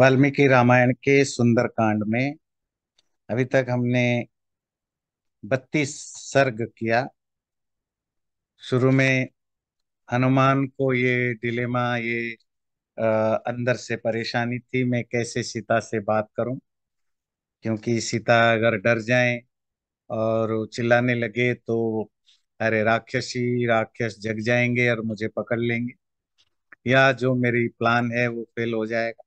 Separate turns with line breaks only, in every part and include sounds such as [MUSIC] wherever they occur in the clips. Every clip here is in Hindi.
वाल्मीकि रामायण के सुंदरकांड में अभी तक हमने बत्तीस सर्ग किया शुरू में हनुमान को ये डिलेमा ये आ, अंदर से परेशानी थी मैं कैसे सीता से बात करूं क्योंकि सीता अगर डर जाए और चिल्लाने लगे तो अरे राक्षसी राक्षस जग जाएंगे और मुझे पकड़ लेंगे या जो मेरी प्लान है वो फेल हो जाएगा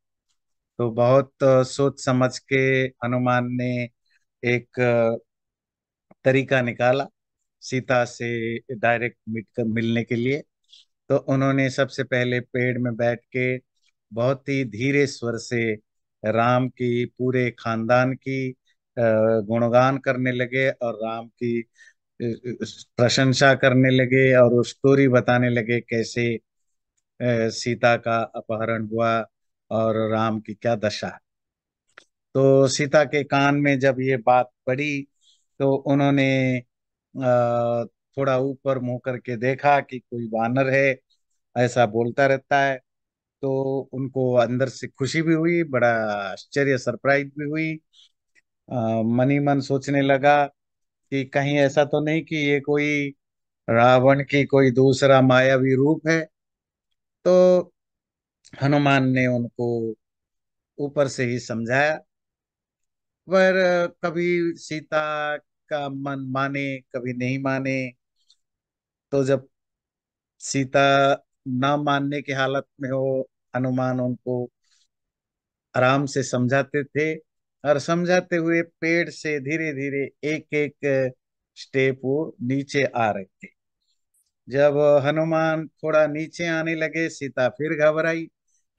तो बहुत सोच समझ के हनुमान ने एक तरीका निकाला सीता से डायरेक्ट मिट कर मिलने के लिए तो उन्होंने सबसे पहले पेड़ में बैठ के बहुत ही धीरे स्वर से राम की पूरे खानदान की गुणगान करने लगे और राम की प्रशंसा करने लगे और वो स्टोरी बताने लगे कैसे सीता का अपहरण हुआ और राम की क्या दशा तो सीता के कान में जब ये बात पड़ी तो उन्होंने थोड़ा ऊपर मुंह करके देखा कि कोई वानर है ऐसा बोलता रहता है तो उनको अंदर से खुशी भी हुई बड़ा आश्चर्य सरप्राइज भी हुई मनी मन सोचने लगा कि कहीं ऐसा तो नहीं कि ये कोई रावण की कोई दूसरा मायावी रूप है तो हनुमान ने उनको ऊपर से ही समझाया पर कभी सीता का मन माने कभी नहीं माने तो जब सीता ना मानने की हालत में हो हनुमान उनको आराम से समझाते थे और समझाते हुए पेड़ से धीरे धीरे एक एक स्टेप वो नीचे आ रहे थे जब हनुमान थोड़ा नीचे आने लगे सीता फिर घबराई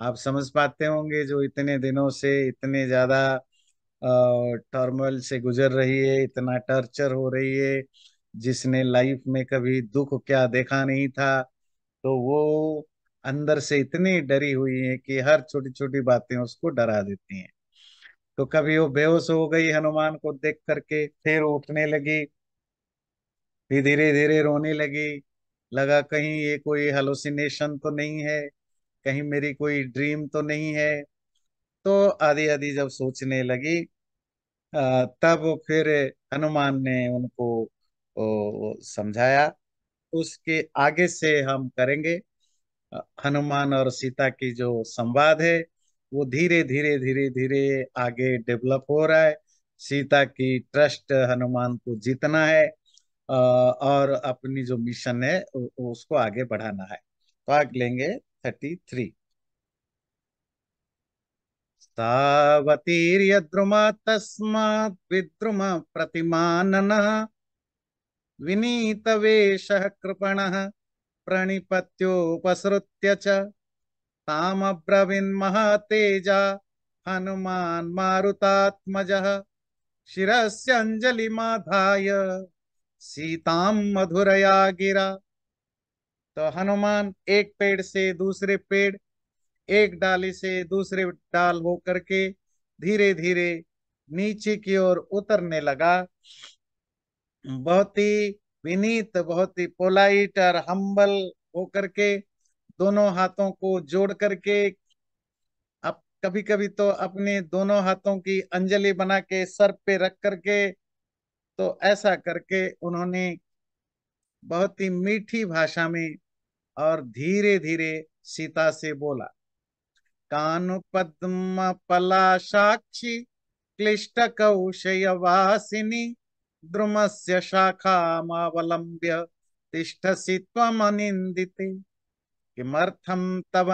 आप समझ पाते होंगे जो इतने दिनों से इतने ज्यादा टर्मल से गुजर रही है इतना टर्चर हो रही है जिसने लाइफ में कभी दुख क्या देखा नहीं था तो वो अंदर से इतनी डरी हुई है कि हर छोटी छोटी बातें उसको डरा देती हैं तो कभी वो बेहोश हो गई हनुमान को देख करके फिर उठने लगी फिर धीरे धीरे रोने लगी लगा कहीं ये कोई हेलोसिनेशन तो नहीं है कहीं मेरी कोई ड्रीम तो नहीं है तो आदि आदि जब सोचने लगी तब फिर हनुमान ने उनको समझाया उसके आगे से हम करेंगे हनुमान और सीता की जो संवाद है वो धीरे धीरे धीरे धीरे आगे डेवलप हो रहा है सीता की ट्रस्ट हनुमान को जीतना है और अपनी जो मिशन है उसको आगे बढ़ाना है तो आग लेंगे 33 सावतीर्यद्रुमा तस्मात् विद्रुम प्रतिमाननः विनीतवेषः कृपणः प्रणिपत्योपसृत्य च तामब्रवीन्महातेजा हनुमान् शिरस्यञ्जलिमाधाय सीतां मधुरया गिरा तो हनुमान एक पेड़ से दूसरे पेड़ एक डाली से दूसरे डाल हो करके धीरे धीरे नीचे की ओर उतरने लगा बहुत ही विनीत बहुत ही पोलाइट और हम्बल होकर के दोनों हाथों को जोड़ करके अब कभी कभी तो अपने दोनों हाथों की अंजलि बना के सर पे रख करके तो ऐसा करके उन्होंने बहुत ही मीठी भाषा में और धीरे धीरे सीता से बोला कानु पद्म पला साक्षी क्लिष्ट कौशय वासिनी द्रुम शाखामावलंब्य तिष्ठसि त्वमनिन्दिते किमर्थम तव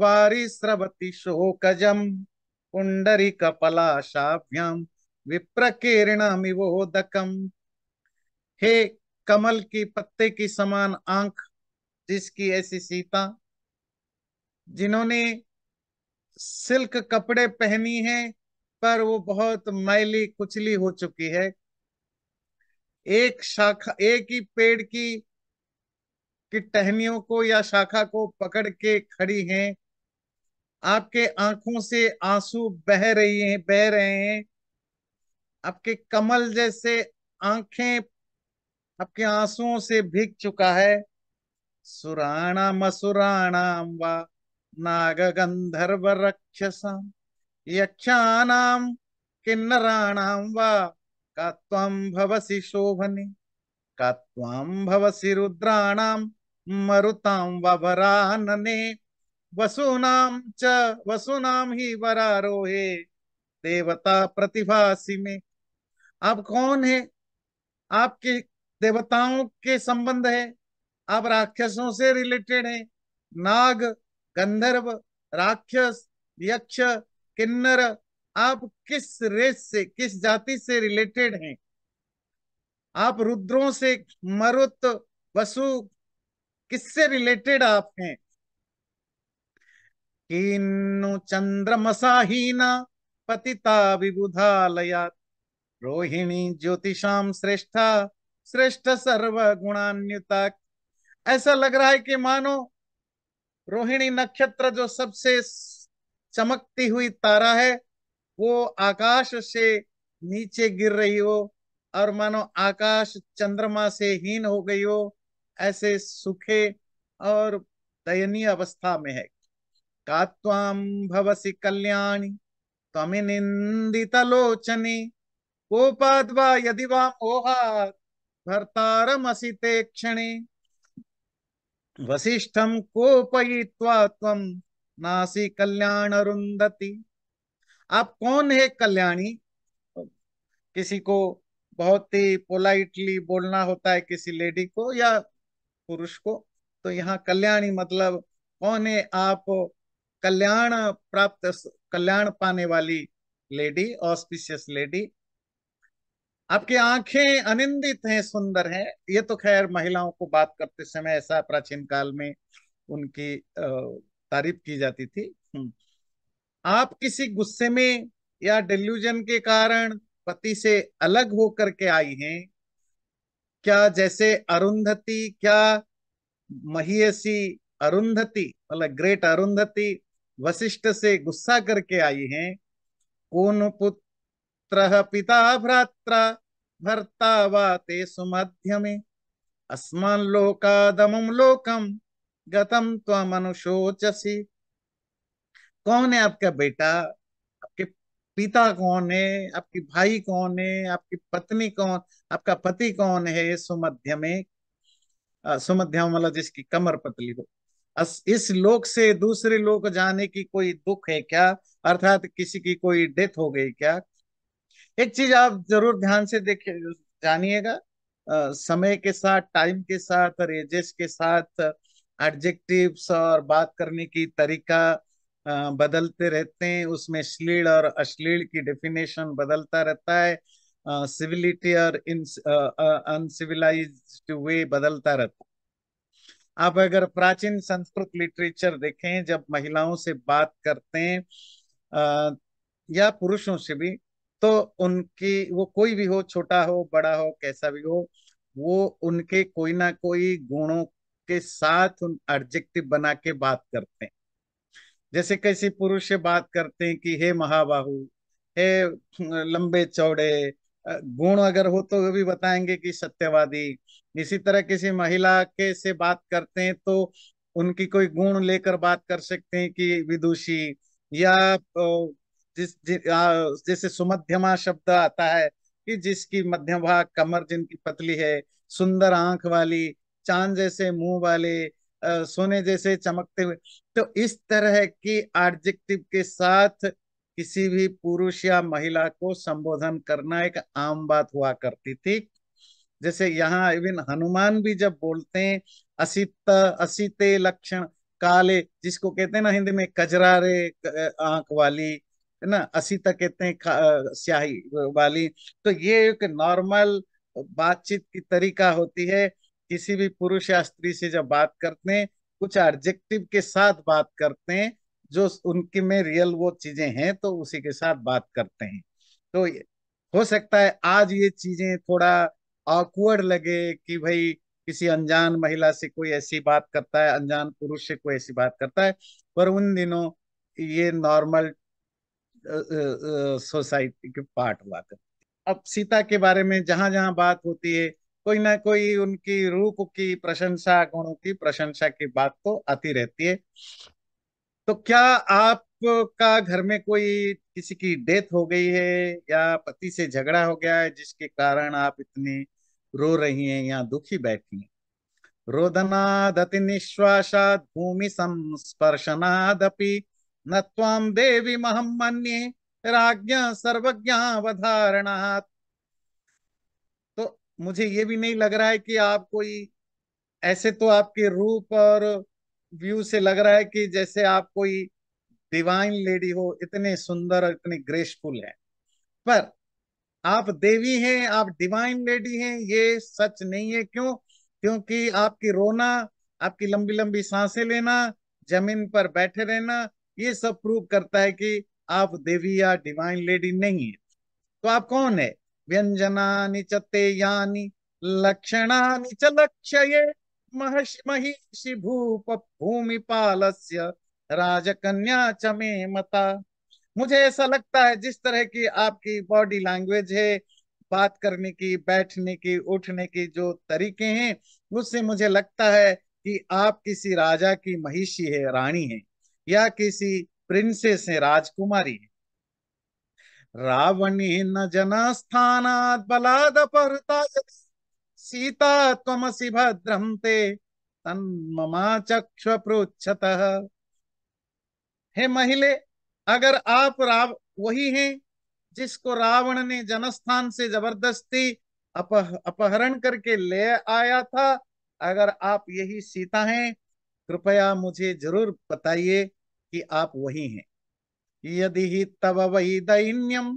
वारी स्रवती शोकजम शोकजं कपलाशाभ्याम विप्रकीर्णमिवोदकम हे कमल की पत्ते की समान आंख जिसकी ऐसी सीता जिन्होंने सिल्क कपड़े पहनी है पर वो बहुत मैली कुचली हो चुकी है एक शाखा एक ही पेड़ की की टहनियों को या शाखा को पकड़ के खड़ी हैं आपके आंखों से आंसू बह रही हैं बह रहे हैं आपके कमल जैसे आंखें आपके आंसुओं से भीग चुका है सुराणाम असुराणाम वा नाग गंधर्व रक्षसाम यक्षाणाम किन्नराणाम वा का भवसि शोभने का भवसि रुद्राणाम मरुताम मरुतां वरानने वसुनाम च वसुनाम ही वरारोहे देवता प्रतिभासी में आप कौन है आपके देवताओं के संबंध है आप राक्षसों से रिलेटेड है नाग गंधर्व राक्षस यक्ष किन्नर आप किस रेस से किस जाति से रिलेटेड हैं आप रुद्रों से मरुत वसु किससे रिलेटेड आप हैं किन्नु चंद्रमसाहीना पतिता विबुधालया रोहिणी ज्योतिषाम श्रेष्ठा श्रेष्ठ सर्व गुणान्युता ऐसा लग रहा है कि मानो रोहिणी नक्षत्र जो सबसे चमकती हुई तारा है वो आकाश से नीचे गिर रही हो और मानो आकाश चंद्रमा से हीन हो गई हो ऐसे सुखे और दयनीय अवस्था में है काम भवसी कल्याणी तमिनिंदित निंदित लोचनी कोपाद यदि वा मोहात भर्तारमसि ते क्षणे वसिष्ठं कोपयित्वा नासी कल्याण रुंदती आप कौन है कल्याणी किसी को बहुत ही पोलाइटली बोलना होता है किसी लेडी को या पुरुष को तो यहाँ कल्याणी मतलब कौन है आप कल्याण प्राप्त कल्याण पाने वाली लेडी ऑस्पिशियस लेडी आपकी आंखें अनिंदित हैं सुंदर हैं ये तो खैर महिलाओं को बात करते समय ऐसा प्राचीन काल में उनकी तारीफ की जाती थी हम्म। आप किसी गुस्से में या डिल्यूजन के कारण पति से अलग होकर के आई हैं क्या जैसे अरुंधति क्या महियसी अरुंधति मतलब ग्रेट अरुंधति वशिष्ठ से गुस्सा करके आई हैं पुत्र पिता भ्रात्रा भर्ता वा सुमध्य सुमध्यमे अस्मान् लोकम गतम कौन है आपका बेटा आपके पिता कौन है आपकी भाई कौन है आपकी पत्नी कौन आपका पति कौन है सुमध्य में सुमध्य वाला जिसकी कमर पतली हो इस लोक से दूसरे लोक जाने की कोई दुख है क्या अर्थात किसी की कोई डेथ हो गई क्या एक चीज आप जरूर ध्यान से देखिए जानिएगा समय के साथ टाइम के साथ और एजेस के साथ एडजेक्टिव्स और बात करने की तरीका बदलते रहते हैं उसमें श्लील और अश्लील की डेफिनेशन बदलता रहता है सिविलिटी और इन अनसिविलाइज वे बदलता रहता है आप अगर प्राचीन संस्कृत लिटरेचर देखें जब महिलाओं से बात करते हैं या पुरुषों से भी तो उनकी वो कोई भी हो छोटा हो बड़ा हो कैसा भी हो वो उनके कोई ना कोई गुणों के साथ उन ऑब्जेक्टिव बना के बात करते हैं जैसे कैसे पुरुष से बात करते हैं कि हे महाबाहु हे लंबे चौड़े गुण अगर हो तो वो भी बताएंगे कि सत्यवादी इसी तरह किसी महिला के से बात करते हैं तो उनकी कोई गुण लेकर बात कर सकते हैं कि विदुषी या जिस जि, आ, जैसे सुमध्यमा शब्द आता है कि जिसकी मध्यम भाग कमर जिनकी पतली है सुंदर आंख वाली चांद जैसे मुंह वाले सोने जैसे चमकते हुए तो इस तरह की एडजेक्टिव के साथ किसी भी पुरुष या महिला को संबोधन करना एक आम बात हुआ करती थी जैसे यहाँ इवन हनुमान भी जब बोलते हैं असित असित लक्षण काले जिसको कहते हैं ना हिंदी में कजरारे आंख वाली है ना असी तक कहते हैं स्याही वाली तो ये एक नॉर्मल बातचीत की तरीका होती है किसी भी पुरुष या स्त्री से जब बात करते हैं कुछ एडजेक्टिव के साथ बात करते हैं जो उनके में रियल वो चीजें हैं तो उसी के साथ बात करते हैं तो हो सकता है आज ये चीजें थोड़ा ऑकवर्ड लगे कि भाई किसी अनजान महिला से कोई ऐसी बात करता है अनजान पुरुष से कोई ऐसी बात करता है पर उन दिनों ये नॉर्मल सोसाइटी के पार्ट हुआ करती अब सीता के बारे में जहां जहां बात होती है कोई ना कोई उनकी रूप की प्रशंसा गुणों की प्रशंसा की बात तो आती रहती है तो क्या आपका घर में कोई किसी की डेथ हो गई है या पति से झगड़ा हो गया है जिसके कारण आप इतनी रो रही हैं या दुखी बैठी हैं रोदनादति निश्वासाद भूमि संस्पर्शनादपि न देवी देवि महं तो मुझे ये भी नहीं लग रहा है कि आप कोई ऐसे तो आपके रूप और व्यू से लग रहा है कि जैसे आप कोई डिवाइन लेडी हो इतने सुंदर और इतने ग्रेसफुल है पर आप देवी हैं आप डिवाइन लेडी हैं ये सच नहीं है क्यों क्योंकि आपकी रोना आपकी लंबी लंबी सांसें लेना जमीन पर बैठे रहना ये सब प्रूव करता है कि आप देवी या डिवाइन लेडी नहीं है तो आप कौन है व्यंजना च तेयानि लक्षणानि च लक्ष्ये महिषि भूप पालस्य राजकन्या च मे मता मुझे ऐसा लगता है जिस तरह की आपकी बॉडी लैंग्वेज है बात करने की बैठने की उठने की जो तरीके हैं उससे मुझे लगता है कि आप किसी राजा की महिषी है रानी है या किसी प्रिंसेस है राजकुमारी है रावणी न जनस्थानात् बलाद परता सीता तमसी भद्रम ते तमा चक्ष प्रोच्छत हे महिले अगर आप राव वही हैं जिसको रावण ने जनस्थान से जबरदस्ती अपह, अपहरण करके ले आया था अगर आप यही सीता हैं कृपया मुझे जरूर बताइए कि आप वही हैं यदि ही तब वही दैन्यम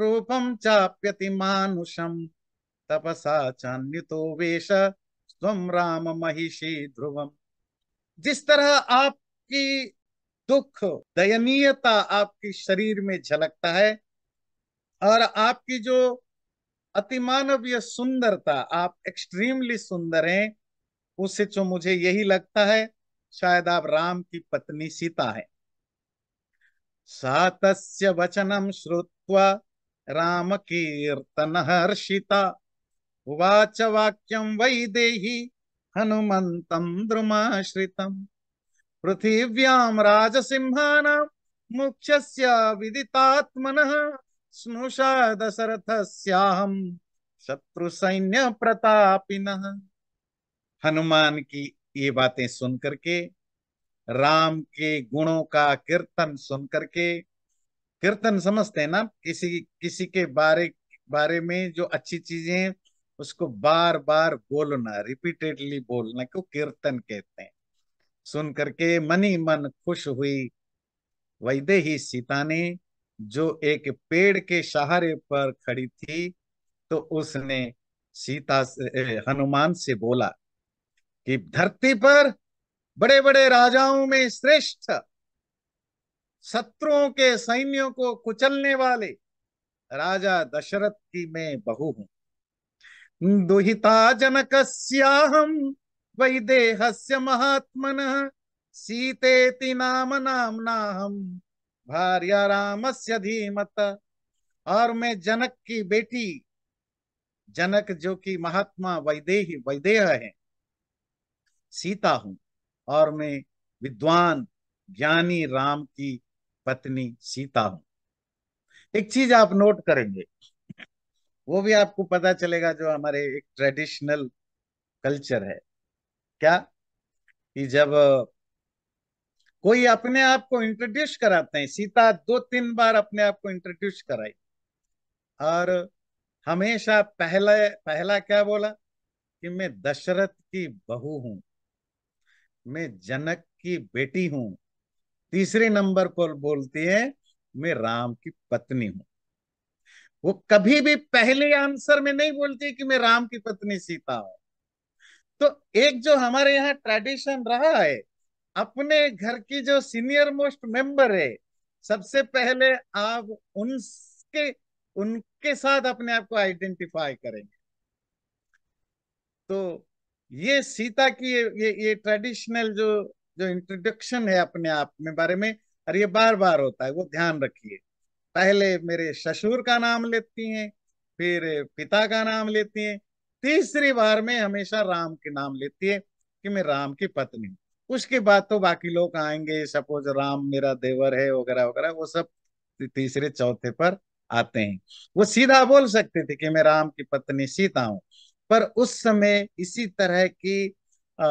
रूपम चाप्यति मानुषम तपसा चान्युतो वेश स्वम राम महिषी ध्रुवम जिस तरह आपकी दुख दयनीयता आपके शरीर में झलकता है और आपकी जो अतिमानवीय सुंदरता आप एक्सट्रीमली सुंदर हैं उससे जो मुझे यही लगता है शायद आप राम की पत्नी सीता है सातस्य वचनम श्रुत्वा राम कीर्तन हर्षिता उवाच वाक्यम वै दे हनुमत द्रुमाश्रितम् पृथिव्यां राजसिंहानां मोक्षस्य विदितात्मनः स्नुषा सैन्य प्रतापिन हनुमान की ये बातें सुन करके राम के गुणों का कीर्तन सुन करके कीर्तन समझते हैं ना किसी किसी के बारे बारे में जो अच्छी चीजें हैं उसको बार बार बोलना रिपीटेडली बोलना को कीर्तन कहते हैं सुन करके मनी मन खुश हुई वैदे ही सीता ने जो एक पेड़ के सहारे पर खड़ी थी तो उसने सीता से हनुमान से बोला कि धरती पर बड़े बड़े राजाओं में श्रेष्ठ शत्रुओं के सैन्यों को कुचलने वाले राजा दशरथ की मैं बहु हूं दुहिता जनक हम वही देहस्य महात्मन सीते नाम नामना हम राम से धीमत और मैं जनक की बेटी जनक जो कि महात्मा वैदेही वैदेह है सीता हूं और मैं विद्वान ज्ञानी राम की पत्नी सीता हूं एक चीज आप नोट करेंगे वो भी आपको पता चलेगा जो हमारे एक ट्रेडिशनल कल्चर है क्या कि जब कोई अपने आप को इंट्रोड्यूस कराते हैं सीता दो तीन बार अपने आप को इंट्रोड्यूस कराई और हमेशा पहला पहला क्या बोला कि मैं दशरथ की बहू हूं मैं जनक की बेटी हूं तीसरे नंबर पर बोलती है मैं राम की पत्नी हूं वो कभी भी पहले आंसर में नहीं बोलती कि मैं राम की पत्नी सीता हूं तो एक जो हमारे यहाँ ट्रेडिशन रहा है अपने घर की जो सीनियर मोस्ट मेंबर है सबसे पहले आप उनके उनके साथ अपने आप को आइडेंटिफाई करेंगे तो ये सीता की ये ये, ट्रेडिशनल जो जो इंट्रोडक्शन है अपने आप में बारे में और ये बार बार होता है वो ध्यान रखिए पहले मेरे ससुर का नाम लेती हैं फिर पिता का नाम लेती हैं तीसरी बार में हमेशा राम के नाम लेती है कि मैं राम की पत्नी उसके बाद तो बाकी लोग आएंगे सपोज राम मेरा देवर है वगैरह वगैरह वो सब तीसरे चौथे पर आते हैं वो सीधा बोल सकते थे कि मैं राम की पत्नी सीता हूँ पर उस समय इसी तरह की आ,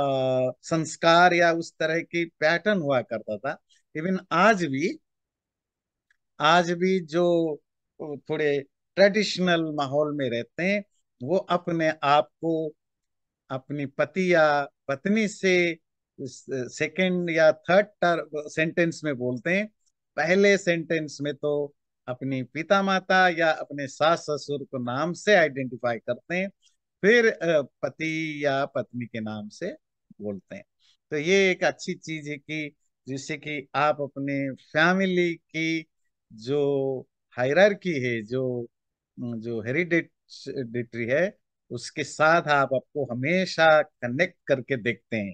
संस्कार या उस तरह की पैटर्न हुआ करता था इवन आज भी आज भी जो थोड़े ट्रेडिशनल माहौल में रहते हैं वो अपने आप को अपनी पति या पत्नी से सेकंड या थर्ड सेंटेंस में बोलते हैं पहले सेंटेंस में तो अपनी पिता माता या अपने सास ससुर को नाम से आइडेंटिफाई करते हैं फिर पति या पत्नी के नाम से बोलते हैं तो ये एक अच्छी चीज है कि जिससे कि आप अपने फैमिली की जो हायरार्की है जो जो हेरिडेटरी है उसके साथ आप आपको हमेशा कनेक्ट करके देखते हैं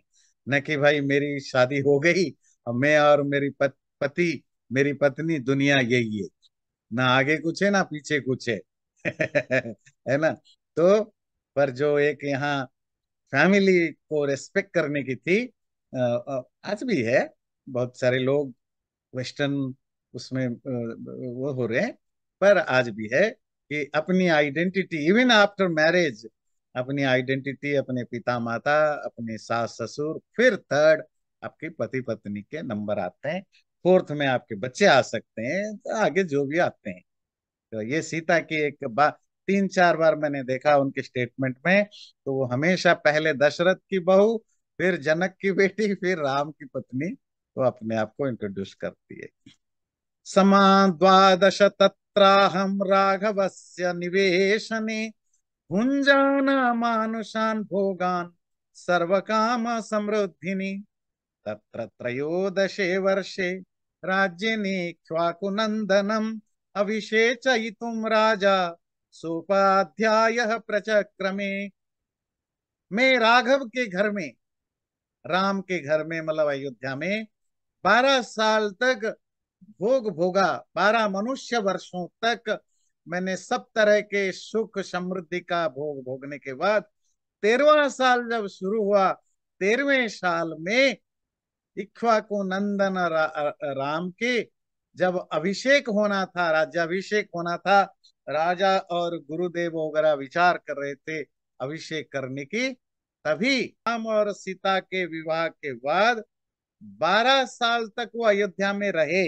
न कि भाई मेरी शादी हो गई और मैं और मेरी पति मेरी पत्नी दुनिया यही है ना आगे कुछ है ना पीछे कुछ है [LAUGHS] है ना तो पर जो एक यहाँ फैमिली को रेस्पेक्ट करने की थी आज भी है बहुत सारे लोग वेस्टर्न उसमें वो हो रहे हैं पर आज भी है कि अपनी आइडेंटिटी इवन आफ्टर मैरिज अपनी आइडेंटिटी अपने पिता माता अपने सास ससुर फिर थर्ड आपके पति पत्नी के नंबर आते हैं फोर्थ में आपके बच्चे आ सकते हैं तो आगे जो भी आते हैं तो ये सीता की एक बात तीन चार बार मैंने देखा उनके स्टेटमेंट में तो वो हमेशा पहले दशरथ की बहू फिर जनक की बेटी फिर राम की पत्नी तो अपने आप को इंट्रोड्यूस करती है समा द्वादश तत्राहम राघव से निवेश मानुषान भोगान सर्व काम समृद्धि तत्र त्रयोदशे वर्षे राज्य ने क्वाकुनंदनम तुम राजा सोपाध्याय प्रचक्रमे मैं राघव के घर में राम के घर में मतलब अयोध्या में बारह साल तक भोग भोगा बारह मनुष्य वर्षों तक मैंने सब तरह के सुख समृद्धि का भोग भोगने के बाद तेरवा साल जब शुरू हुआ तेरवे साल में इक्वा को नंदन रा, राम के जब अभिषेक होना था राज्याभिषेक होना था राजा और गुरुदेव वगैरह विचार कर रहे थे अभिषेक करने की तभी राम और सीता के विवाह के बाद बारह साल तक वो अयोध्या में रहे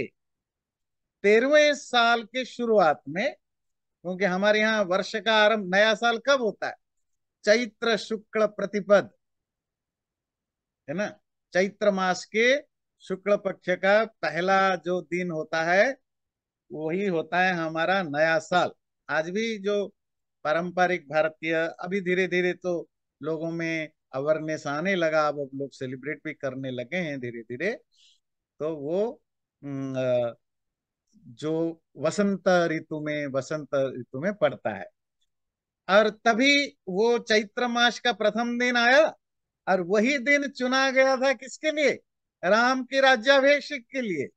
तेरहवें साल के शुरुआत में क्योंकि हमारे यहाँ वर्ष का आरंभ नया साल कब होता है चैत्र शुक्ल प्रतिपद है ना चैत्र मास के शुक्ल पक्ष का पहला जो दिन होता है वही होता है हमारा नया साल आज भी जो पारंपरिक भारतीय अभी धीरे धीरे तो लोगों में अवेयरनेस आने लगा अब लोग सेलिब्रेट भी करने लगे हैं धीरे धीरे तो वो जो वसंत ऋतु में वसंत ऋतु में पड़ता है और तभी वो चैत्र मास का प्रथम दिन आया और वही दिन चुना गया था किसके लिए राम के राज्याभिषेक के लिए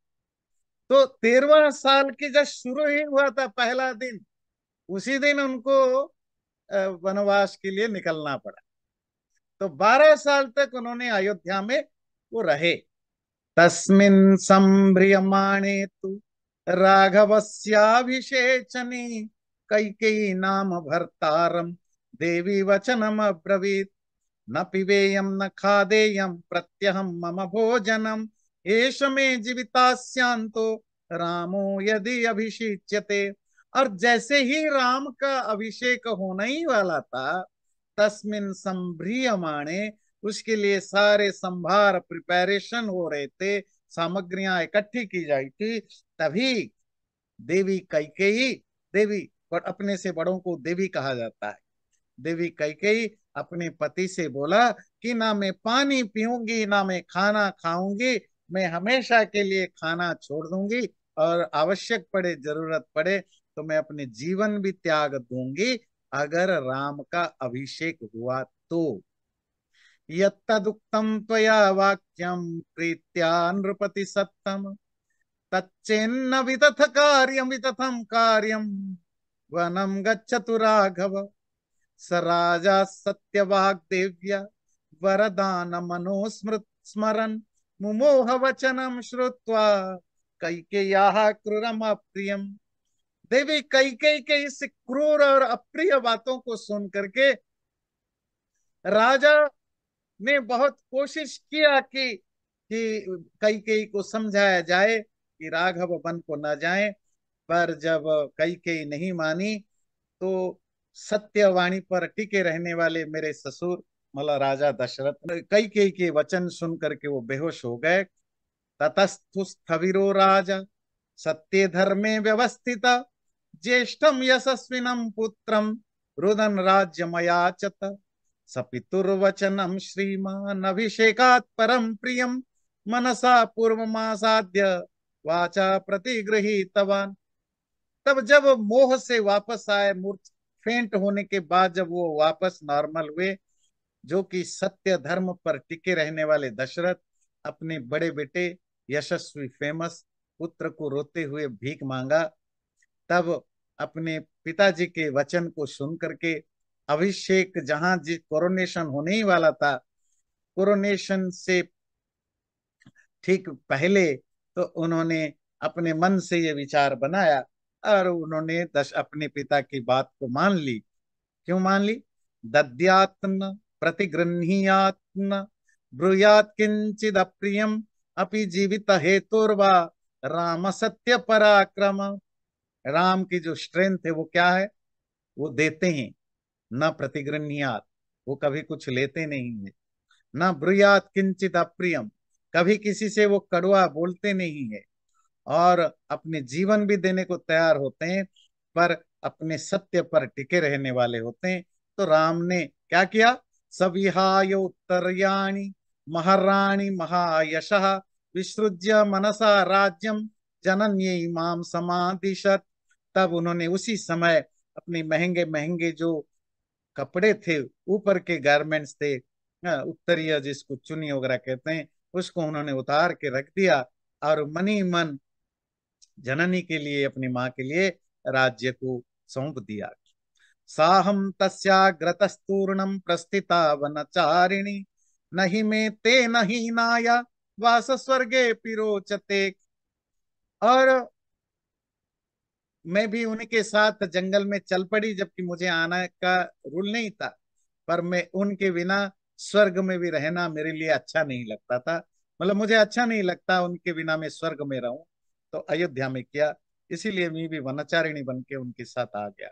तो तेरवा साल के जब शुरू ही हुआ था पहला दिन उसी दिन उनको वनवास के लिए निकलना पड़ा तो 12 साल तक उन्होंने अयोध्या में वो रहे तस्मिन संभ्रियमाणे तु राघवस्याभिषेचनी कैकेयी नाम भर्तारम देवी वचनम अब्रवीत न पिबेयम न खादेयम प्रत्यहम मम भोजनम एष मे जीविता रामो यदि अभिषिच्यते और जैसे ही राम का अभिषेक होना ही वाला था तस्मिन संभ्रियमाणे उसके लिए सारे संभार प्रिपरेशन हो रहे थे सामग्रियां इकट्ठी की जाई थी तभी देवी कैके देवी और अपने से बड़ों को देवी कहा जाता है देवी कैके अपने पति से बोला कि ना मैं पानी पीऊंगी ना मैं खाना खाऊंगी मैं हमेशा के लिए खाना छोड़ दूंगी और आवश्यक पड़े जरूरत पड़े तो मैं अपने जीवन भी त्याग दूंगी अगर राम का अभिषेक हुआ तो यदुक्तम तया वाक्यम प्रीत्या नृपति सत्तम तच्चेन्न वितथ कार्यम वितथम कार्यम वनम गच्छतु राघव स राजा सत्यवाग देव्या वरदान मनोस्मृत स्मरण मुमोह वचनम श्रुत्वा कैकेया क्रूरम अप्रियम देवी कई कई के इस क्रूर और अप्रिय बातों को सुन करके राजा ने बहुत कोशिश किया कि कि कई कई को समझाया जाए कि राघव वन को ना जाए पर जब कई कई नहीं मानी तो सत्यवाणी पर टिके रहने वाले मेरे ससुर मतलब राजा दशरथ कई कई के वचन सुन करके वो बेहोश हो गए ततस्थुस्थविरो राजा सत्य धर्मे व्यवस्थिता ज्येष्ठम यशस्विनम पुत्र रुदन राज्यमयाचत सपितुर्वचनम श्रीमान अभिषेकात् परम प्रियम मनसा पूर्वमासाध्य वाचा प्रतिगृहितवान तब जब मोह से वापस आए मूर्त फेंट होने के बाद जब वो वापस नॉर्मल हुए जो कि सत्य धर्म पर टिके रहने वाले दशरथ अपने बड़े बेटे यशस्वी फेमस पुत्र को रोते हुए भीख मांगा तब अपने पिताजी के वचन को सुन करके अभिषेक जहां जिस कोरोनेशन होने ही वाला था कोरोनेशन से ठीक पहले तो उन्होंने अपने मन से ये विचार बनाया और उन्होंने दश अपने पिता की बात को मान ली क्यों मान ली दद्यात्न प्रतिगृहियात्म ब्रुयात किंचित अप्रियम अपि जीवित हेतुर्वा राम सत्य पराक्रम राम की जो स्ट्रेंथ है वो क्या है वो देते हैं न प्रतिगृहणीयात वो कभी कुछ लेते नहीं है न ब्रुयात किंचित अप्रियम कभी किसी से वो कड़वा बोलते नहीं है और अपने जीवन भी देने को तैयार होते हैं पर अपने सत्य पर टिके रहने वाले होते हैं तो राम ने क्या किया सविहाय उत्तरयाणी महाराणी महायश विसृज्य मनसा राज्यम जनन्य इमाम समाधिशत तब उन्होंने उसी समय अपने महंगे महंगे जो कपड़े थे ऊपर के गारमेंट्स थे हाँ, उत्तरीय जिसको चुनी वगैरह कहते हैं उसको उन्होंने उतार के रख दिया और मनी मन जननी के लिए अपनी माँ के लिए राज्य को सौंप दिया साहम तस्याग्रतस्तूर्णम प्रस्थिता वनचारिणी नहीं में ते नहीं नाया वास स्वर्गे पिरोचते और मैं भी उनके साथ जंगल में चल पड़ी जबकि मुझे आना का रूल नहीं था पर मैं उनके बिना स्वर्ग में भी रहना मेरे लिए अच्छा नहीं लगता था मतलब मुझे अच्छा नहीं लगता उनके बिना मैं स्वर्ग में रहूं तो अयोध्या में किया इसीलिए मैं भी वनचारिणी बन के उनके साथ आ गया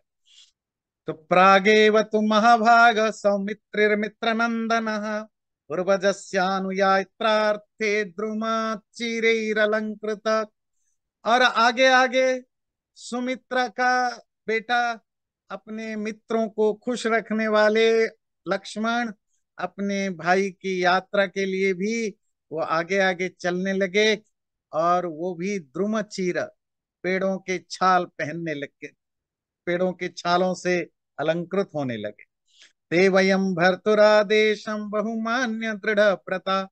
तो प्रागे तु महाभाग मित्र नंदन पूर्वजस्यानुयात्रार्थे द्रुमा चिरैरलंकृत और आगे आगे सुमित्रा का बेटा अपने मित्रों को खुश रखने वाले लक्ष्मण अपने भाई की यात्रा के लिए भी वो आगे आगे चलने लगे और वो भी द्रुम पेड़ों के छाल पहनने लगे पेड़ों के छालों से अलंकृत होने लगे ते वयम भर्तुरादेशम बहुमान्य दृढ़ प्रता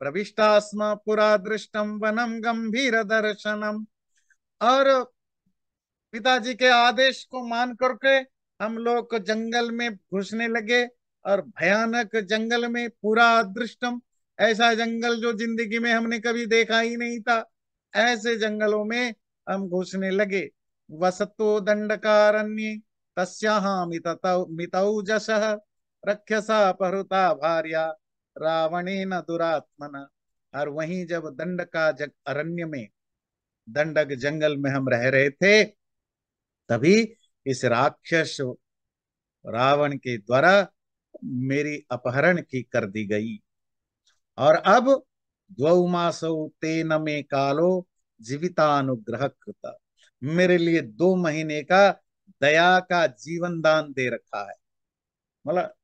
प्रविष्टास्मा पुरा दृष्टम वनम गंभीर दर्शनम और पिताजी के आदेश को मान करके हम लोग जंगल में घुसने लगे और भयानक जंगल में पूरा अदृष्टम ऐसा जंगल जो जिंदगी में हमने कभी देखा ही नहीं था ऐसे जंगलों में हम घुसने लगे वसतो दंडकारण्य रक्षसा भार्या रावणे न दुरात्मना और वहीं जब दंड का अरण्य में दंडक जंगल में हम रह रहे थे तभी इस राक्षस रावण के द्वारा मेरी अपहरण की कर दी गई और अब कालो जीवितानुग्रह कृता मेरे लिए दो महीने का दया का जीवन दान दे रखा है मतलब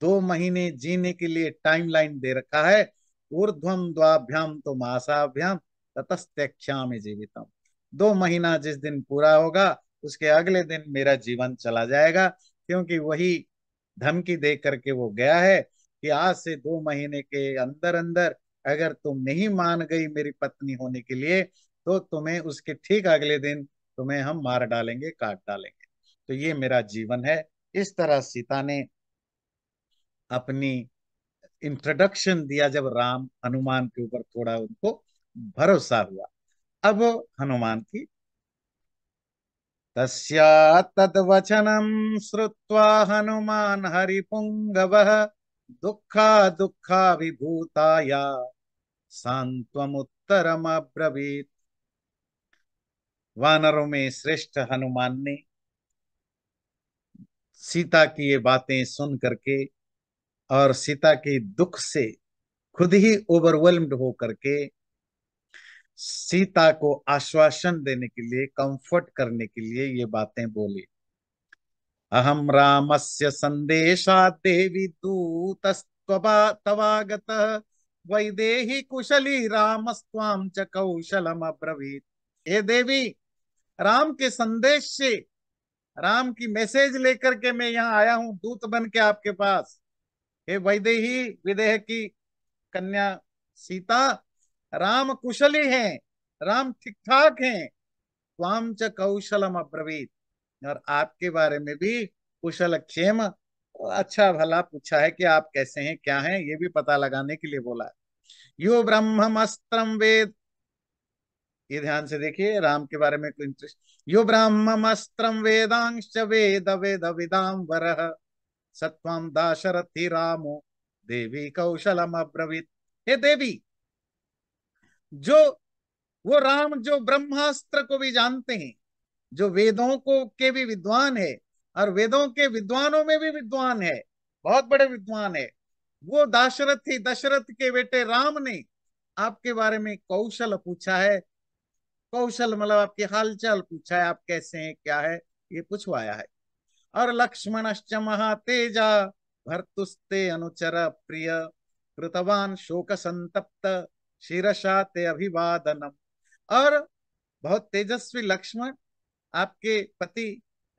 दो महीने जीने के लिए टाइम लाइन दे रखा है ऊर्धम द्वाभ्याम तो मासाभ्याम में जीवितम दो महीना जिस दिन पूरा होगा उसके अगले दिन मेरा जीवन चला जाएगा क्योंकि वही धमकी दे करके वो गया है कि आज से दो महीने के अंदर अंदर अगर तुम नहीं मान गई मेरी पत्नी होने के लिए तो तुम्हें उसके ठीक अगले दिन तुम्हें हम मार डालेंगे काट डालेंगे तो ये मेरा जीवन है इस तरह सीता ने अपनी इंट्रोडक्शन दिया जब राम हनुमान के ऊपर थोड़ा उनको भरोसा हुआ अब हनुमान की तस्यात्तद्वचनं श्रुत्वा हनुमान् हरिपुङ्गवः दुःखा दुःखा विभूताया सांत्वमुत्तरमब्रवीत वानरों में श्रेष्ठ हनुमान ने सीता की ये बातें सुन करके और सीता के दुख से खुद ही ओवरवेलम्ड हो करके सीता को आश्वासन देने के लिए कंफर्ट करने के लिए ये बातें बोली अहम रामस्य संदेशा देवी दूत तवागत वैदेही कुशली रामस्वाम च कौशलम अब्रवीत हे देवी राम के संदेश से राम की मैसेज लेकर के मैं यहाँ आया हूँ दूत बन के आपके पास हे वैदेही विदेह की कन्या सीता राम कुशली हैं राम ठीक ठाक हैं स्वाम च कौशलम अब्रवीत और आपके बारे में भी कुशल क्षेम अच्छा भला पूछा है कि आप कैसे हैं क्या हैं ये भी पता लगाने के लिए बोला है यो अस्त्रम वेद ये ध्यान से देखिए राम के बारे में कोई इंटरेस्ट यो अस्त्रम वेदांश वेद वेद विदाम वरह सत्वाम दाशरथी रामो देवी कौशलम अब्रवीत हे देवी जो वो राम जो ब्रह्मास्त्र को भी जानते हैं जो वेदों को के भी विद्वान है और वेदों के विद्वानों में भी विद्वान है बहुत बड़े विद्वान है वो दाशरथी दशरथ के बेटे राम ने आपके बारे में कौशल पूछा है कौशल मतलब आपके हालचाल पूछा है आप कैसे हैं क्या है ये पूछवाया है और लक्ष्मण महातेजा भरतुस्ते अनुचर प्रिय कृतवान शोक संतप्त शीरषा ते अभिवादनम और बहुत तेजस्वी लक्ष्मण आपके पति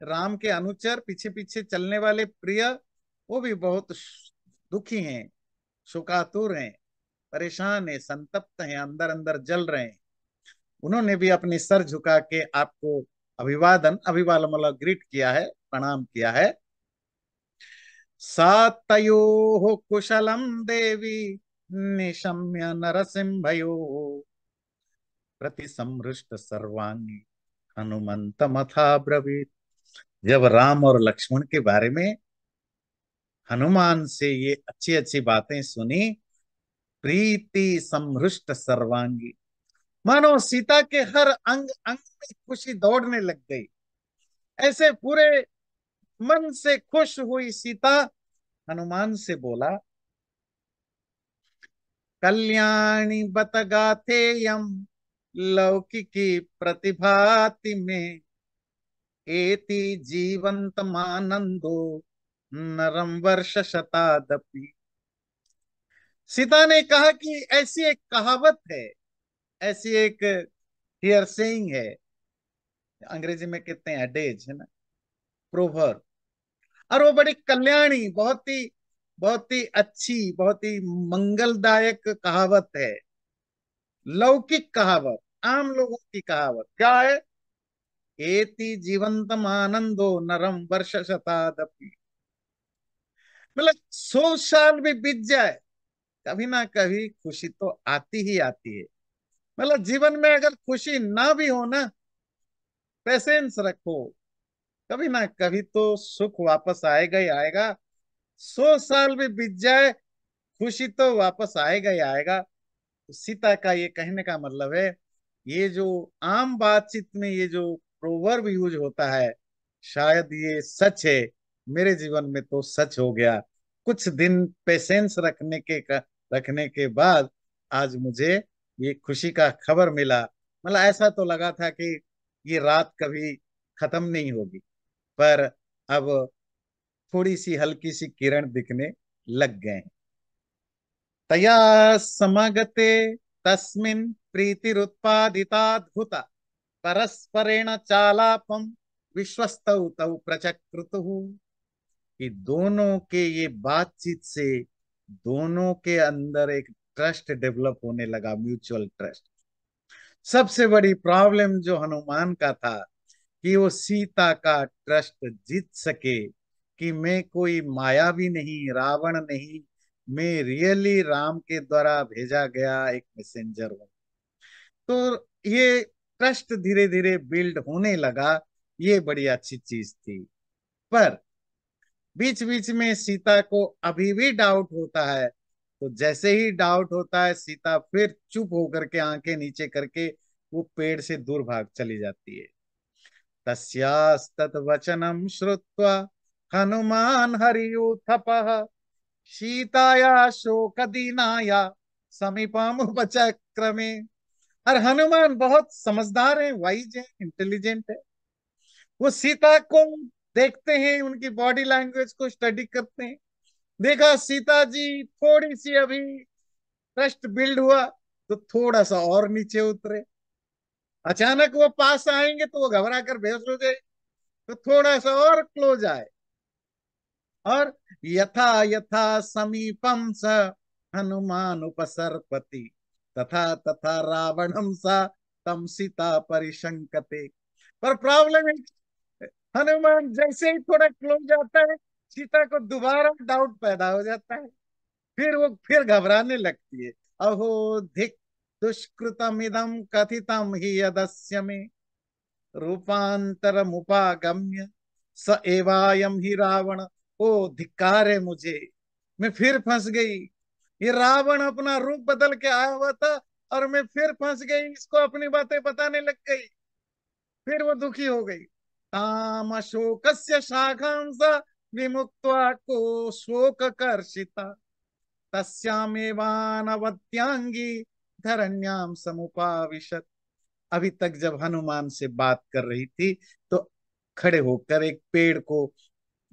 राम के अनुचर पीछे पीछे चलने वाले प्रिय वो भी बहुत दुखी हैं शोकातुर हैं परेशान हैं संतप्त हैं अंदर अंदर जल रहे हैं उन्होंने भी अपने सर झुका के आपको अभिवादन अभिवादन मतलब ग्रीट किया है प्रणाम किया है सातयो कुशलम देवी निशम्य नरसिंहयो प्रतिसंहृष्ट सर्वांगी हनुमंत मथा ब्रवीत जब राम और लक्ष्मण के बारे में हनुमान से ये अच्छी अच्छी बातें सुनी प्रीति समृष्ट सर्वांगी मानो सीता के हर अंग अंग में खुशी दौड़ने लग गई ऐसे पूरे मन से खुश हुई सीता हनुमान से बोला कल्याणी बत गाथेयम लौकिकी प्रतिभाति में एति मानंदो नरम वर्ष शतादपि सीता ने कहा कि ऐसी एक कहावत है ऐसी एक हियर सेइंग है अंग्रेजी में कितने हैं डेज है ना प्रोभर और वो बड़ी कल्याणी बहुत ही बहुत ही अच्छी बहुत ही मंगलदायक कहावत है लौकिक कहावत आम लोगों की कहावत क्या है एति जीवंतम आनंदो नरम वर्ष शतादपि मतलब सौ साल भी बीत जाए कभी ना कभी खुशी तो आती ही आती है मतलब जीवन में अगर खुशी ना भी हो ना पेशेंस रखो कभी ना कभी तो सुख वापस आएगा ही आएगा सौ साल भी बीत जाए खुशी तो वापस आएगा ही आएगा तो सीता का ये कहने का मतलब है ये जो आम बातचीत में ये जो प्रोवर्ब यूज होता है शायद ये सच है मेरे जीवन में तो सच हो गया कुछ दिन पेशेंस रखने के का, रखने के बाद आज मुझे ये खुशी का खबर मिला मतलब ऐसा तो लगा था कि ये रात कभी खत्म नहीं होगी पर अब थोड़ी सी हल्की सी किरण दिखने लग गए तया समागते तस्मिन प्रीतिरुत्पादिताद्भुता परस्परेण चालापम विश्वस्त तव प्रचकृत कि दोनों के ये बातचीत से दोनों के अंदर एक ट्रस्ट डेवलप होने लगा म्यूचुअल ट्रस्ट सबसे बड़ी प्रॉब्लम जो हनुमान का था कि वो सीता का ट्रस्ट जीत सके कि मैं कोई माया भी नहीं रावण नहीं मैं रियली राम के द्वारा भेजा गया एक मैसेंजर हूं तो ये ट्रस्ट धीरे धीरे बिल्ड होने लगा ये बड़ी अच्छी चीज थी पर बीच बीच में सीता को अभी भी डाउट होता है तो जैसे ही डाउट होता है सीता फिर चुप होकर के आंखें नीचे करके वो पेड़ से दूर भाग चली जाती है तस्यास्तत वचनम श्रुत्वा हनुमान थप सीताया शोक दीनाया समीपम उपचक्रमे और हनुमान बहुत समझदार है वाइज है इंटेलिजेंट है वो सीता को देखते हैं उनकी बॉडी लैंग्वेज को स्टडी करते हैं देखा सीता जी थोड़ी सी अभी ट्रस्ट बिल्ड हुआ तो थोड़ा सा और नीचे उतरे अचानक वो पास आएंगे तो वो घबरा कर बेहस हो जाए तो थोड़ा सा और क्लोज आए और यथा यथा समीपम स हनुमान उपसर्पति तथा तथा रावणम सा तम सीता परिशंकते पर प्रॉब्लम है हनुमान जैसे ही थोड़ा क्लोज जाता है सीता को दोबारा डाउट पैदा हो जाता है फिर वो फिर घबराने लगती है अहो धिक दुष्कृतम इदम कथितम ही यदस्य में रूपांतरम उपागम्य स एवायम ही रावण ओ धिकार है मुझे मैं फिर फंस गई ये रावण अपना रूप बदल के आया हुआ था और मैं फिर फंस गई इसको अपनी बातें बताने लग गई फिर वो दुखी हो गई ताम शोक शाखांसा विमुक्त को शोक कर्षिता तस्यामेवानवत्यांगी धरण्याम समुपाविशत अभी तक जब हनुमान से बात कर रही थी तो खड़े होकर एक पेड़ को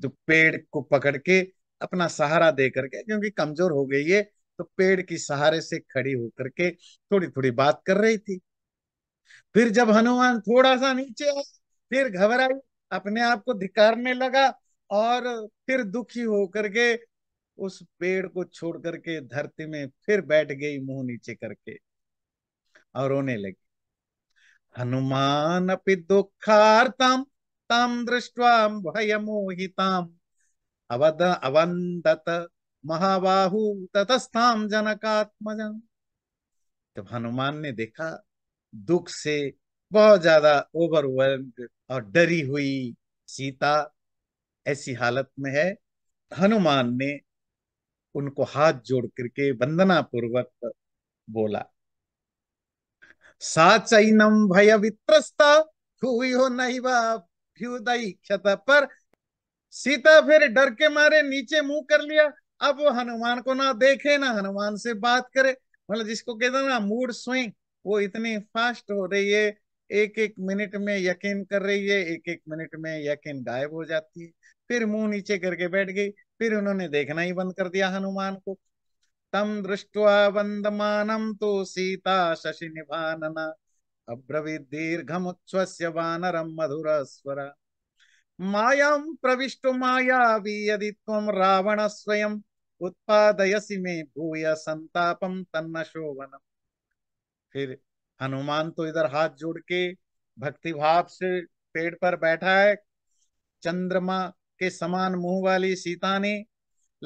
जो तो पेड़ को पकड़ के अपना सहारा दे करके क्योंकि कमजोर हो गई है तो पेड़ की सहारे से खड़ी होकर के थोड़ी थोड़ी बात कर रही थी फिर जब हनुमान थोड़ा सा नीचे आ फिर घबराई अपने आप को धिकारने लगा और फिर दुखी होकर के उस पेड़ को छोड़ करके धरती में फिर बैठ गई मुंह नीचे करके और रोने लगी हनुमान अपि दुखार्तम तां दृष्ट्वां भयमोहिताम् अवद अवन्दत महाबाहु ततस्ताम जनकात्मज जब तो हनुमान ने देखा दुख से बहुत ज्यादा ओवरवेल्ड और डरी हुई सीता ऐसी हालत में है हनुमान ने उनको हाथ जोड़ करके वंदना पूर्वक बोला सा चैनम भय वित्रस्ता हो नहीं बाप अभ्युदय क्षत पर सीता फिर डर के मारे नीचे मुंह कर लिया अब वो हनुमान को ना देखे ना हनुमान से बात करे मतलब जिसको कहते ना मूड स्विंग वो इतनी फास्ट हो रही है एक एक मिनट में यकीन कर रही है एक एक मिनट में यकीन गायब हो जाती है फिर मुंह नीचे करके बैठ गई फिर उन्होंने देखना ही बंद कर दिया हनुमान को तम दृष्टवा वंदमानम तो सीता शशि निभानना अब्रवीद अब्रवीद्दीर्घमुत्स्वस्य वानरं मयां प्रविष्ट प्रविष्टुमायावी यदि रावण स्वयं उत्पादयसि मे भूय संतापम तोवनम फिर हनुमान तो इधर हाथ जोड़ के भक्ति भाव से पेड़ पर बैठा है चंद्रमा के समान मुंह वाली सीता ने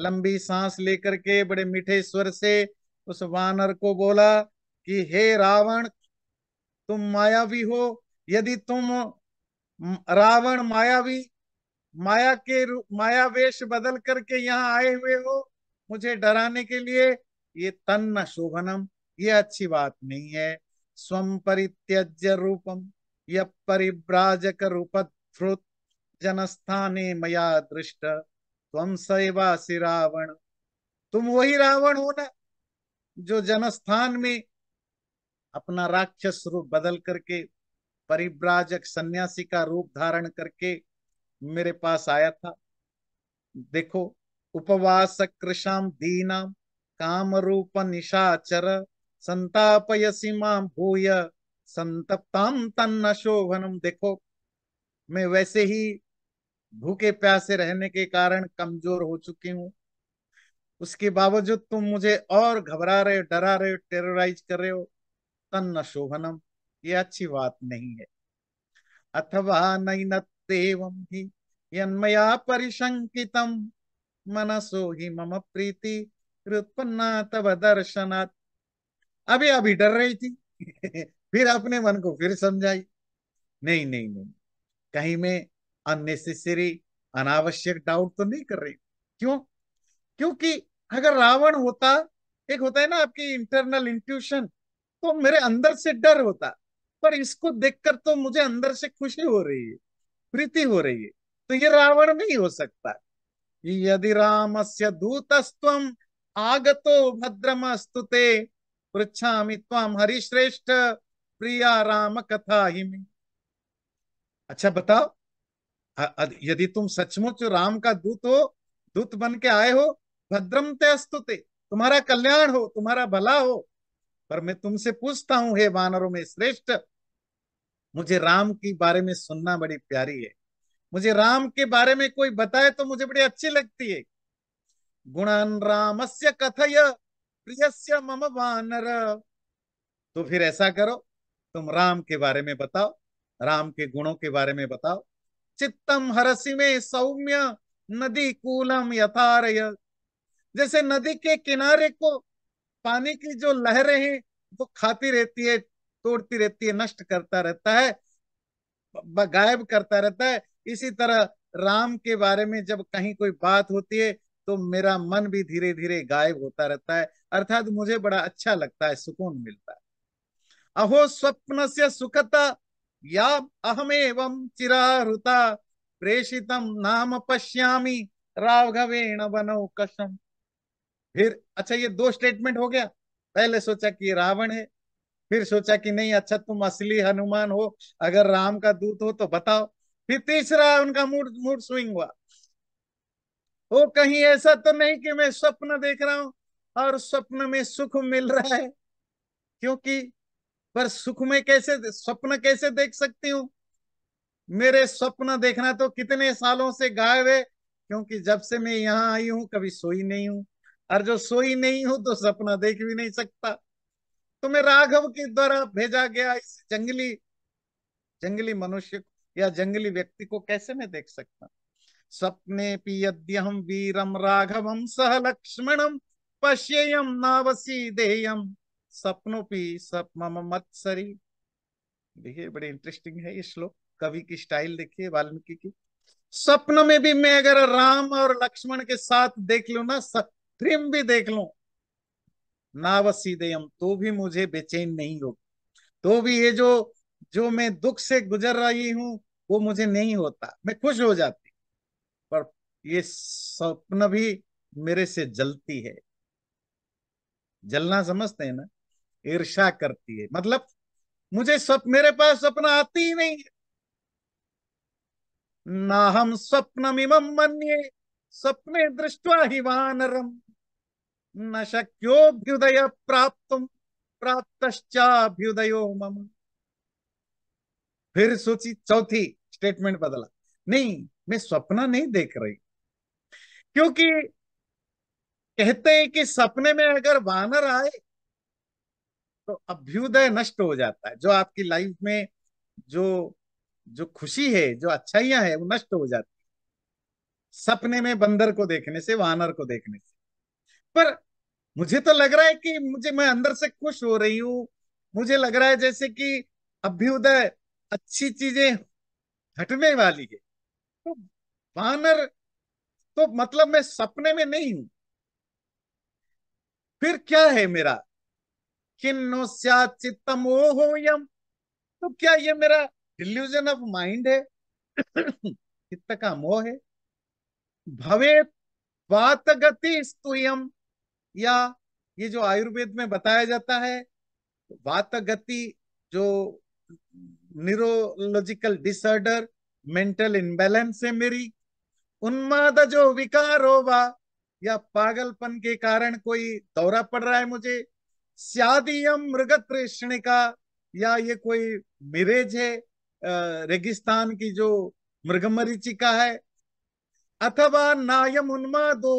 लंबी सांस लेकर के बड़े मीठे स्वर से उस वानर को बोला कि हे रावण तुम मायावी हो यदि तुम रावण मायावी माया के माया वेश बदल करके यहाँ आए हुए हो मुझे डराने के लिए ये न शोभनम ये अच्छी बात नहीं है स्व परित्यज्य रूपम यह परिव्राजक रूप जनस्थाने मया दृष्ट तम सैवासी रावण तुम वही रावण हो ना जो जनस्थान में अपना राक्षस रूप बदल करके परिव्राजक सन्यासी का रूप धारण करके मेरे पास आया था देखो उपवास कृषाम दीना काम रूप निशाचर संतापय सीमा भूय संतप्ताम तन शोभनम देखो मैं वैसे ही भूखे प्यासे रहने के कारण कमजोर हो चुकी हूँ उसके बावजूद तुम मुझे और घबरा रहे हो डरा रहे हो टेरराइज कर रहे हो तन्न शोभनम ये अच्छी बात नहीं है अथवा नैनत्तेवं ही यन्मया परिशंकितम मनसो ही मम प्रीति हृत्पन्ना तब दर्शनात् अभी अभी डर रही थी [LAUGHS] फिर अपने मन को फिर समझाई नहीं नहीं नहीं कहीं में अननेसेसरी अनावश्यक डाउट तो नहीं कर रही क्यों क्योंकि अगर रावण होता एक होता है ना आपकी इंटरनल इंट्यूशन तो मेरे अंदर से डर होता पर इसको देखकर तो मुझे अंदर से खुशी हो रही है प्रीति हो रही है तो ये रावण नहीं हो सकता यदि राम से दूतस्व आगतो भद्रम स्तुते पृछा ताम हरिश्रेष्ठ प्रिया राम कथा ही में अच्छा बताओ यदि तुम सचमुच राम का दूत हो दूत बन के आए हो भद्रम ते तुम्हारा कल्याण हो तुम्हारा भला हो पर मैं तुमसे पूछता हूं हे वानरों में श्रेष्ठ मुझे राम के बारे में सुनना बड़ी प्यारी है मुझे राम के बारे में कोई बताए तो मुझे बड़ी अच्छी लगती है गुणन राम से कथय प्रियस्य मम वानर तो फिर ऐसा करो तुम राम के बारे में बताओ राम के गुणों के बारे में बताओ चित्तम हरसी में सौम्य नदी कूलम यथारय जैसे नदी के किनारे को पानी की जो लहरें हैं वो खाती रहती है तोड़ती रहती है नष्ट करता रहता है गायब करता रहता है इसी तरह राम के बारे में जब कहीं कोई बात होती है तो मेरा मन भी धीरे धीरे गायब होता रहता है अर्थात मुझे बड़ा अच्छा लगता है सुकून मिलता है अहो स्वप्न से सुखता या अहम एवं चिराहृता प्रेषितम नाम पश्यामी राघवेण वनौकशम फिर अच्छा ये दो स्टेटमेंट हो गया पहले सोचा कि रावण है फिर सोचा कि नहीं अच्छा तुम असली हनुमान हो अगर राम का दूत हो तो बताओ फिर तीसरा उनका मूड मूड स्विंग हुआ वो कहीं ऐसा तो नहीं कि मैं स्वप्न देख रहा हूं और स्वप्न में सुख मिल रहा है क्योंकि पर सुख में कैसे स्वप्न कैसे देख सकती हूँ मेरे स्वप्न देखना तो कितने सालों से गायब है क्योंकि जब से मैं यहाँ आई हूँ कभी सोई नहीं हूँ और जो सोई नहीं हो तो सपना देख भी नहीं सकता तुम्हें राघव के द्वारा भेजा गया इस जंगली जंगली मनुष्य या जंगली व्यक्ति को कैसे मैं देख सकता सपने पी वीरम राघवम सह लक्ष्मणम पश्यम नावसी देयम सपनों पी सप मम मत्सरी देखिए बड़े इंटरेस्टिंग है ये श्लोक कवि की स्टाइल देखिए वाल्मीकि की स्वप्न में भी मैं अगर राम और लक्ष्मण के साथ देख लू ना फिल्म भी देख लू नावसीदेयम तो भी मुझे बेचैन नहीं होगी तो भी ये जो जो मैं दुख से गुजर रही हूं वो मुझे नहीं होता मैं खुश हो जाती पर ये स्वप्न भी मेरे से जलती है जलना समझते हैं ना ईर्षा करती है मतलब मुझे सप, मेरे पास सपना आती ही नहीं है ना हम स्वप्न इम मन सपने दृष्टवा ही वानरम न शक्योभ्युदय प्राप्त प्राप्तश्चाभ्युदयो मम फिर सोची चौथी स्टेटमेंट बदला नहीं मैं सपना नहीं देख रही क्योंकि कहते हैं कि सपने में अगर वानर आए तो अभ्युदय नष्ट हो जाता है जो आपकी लाइफ में जो जो खुशी है जो अच्छाइयां है वो नष्ट हो जाती है सपने में बंदर को देखने से वानर को देखने से पर मुझे तो लग रहा है कि मुझे मैं अंदर से खुश हो रही हूँ मुझे लग रहा है जैसे कि अभ्युदय अच्छी चीजें हटने वाली है तो वानर तो मतलब मैं सपने में नहीं हूं फिर क्या है मेरा किन्नो चित्तम ओ हो यम तो क्या ये मेरा डिल्यूजन ऑफ माइंड है [CLEARS THROAT] चित्त का मोह है भवे बात गति स्तुयम या ये जो आयुर्वेद में बताया जाता है वात गति जो न्यूरोलॉजिकल डिसऑर्डर मेंटल इम्बैलेंस है मेरी उन्माद जो विकार हो वा या पागलपन के कारण कोई दौरा पड़ रहा है मुझे श्यादियम मृग तृष्णिका या ये कोई मिरेज है रेगिस्तान की जो मृगमरीचिका है अथवा नायम उन्मादो